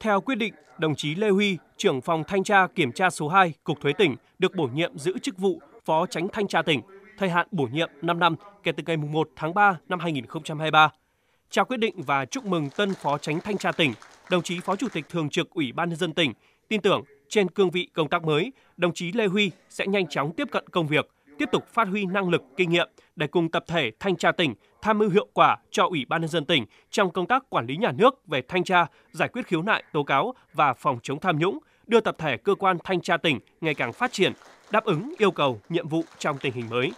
Theo quyết định, đồng chí Lê Huy, trưởng phòng thanh tra kiểm tra số 2, Cục Thuế tỉnh, được bổ nhiệm giữ chức vụ Phó Tránh Thanh tra tỉnh, thời hạn bổ nhiệm 5 năm kể từ ngày 1 tháng 3 năm 2023. Trao quyết định và chúc mừng tân Phó Tránh Thanh tra tỉnh, đồng chí Phó Chủ tịch Thường trực Ủy ban Nhân dân tỉnh, tin tưởng trên cương vị công tác mới, đồng chí Lê Huy sẽ nhanh chóng tiếp cận công việc – tiếp tục phát huy năng lực, kinh nghiệm để cùng tập thể thanh tra tỉnh tham mưu hiệu quả cho Ủy ban nhân dân tỉnh trong công tác quản lý nhà nước về thanh tra, giải quyết khiếu nại, tố cáo và phòng chống tham nhũng, đưa tập thể cơ quan thanh tra tỉnh ngày càng phát triển, đáp ứng yêu cầu, nhiệm vụ trong tình hình mới.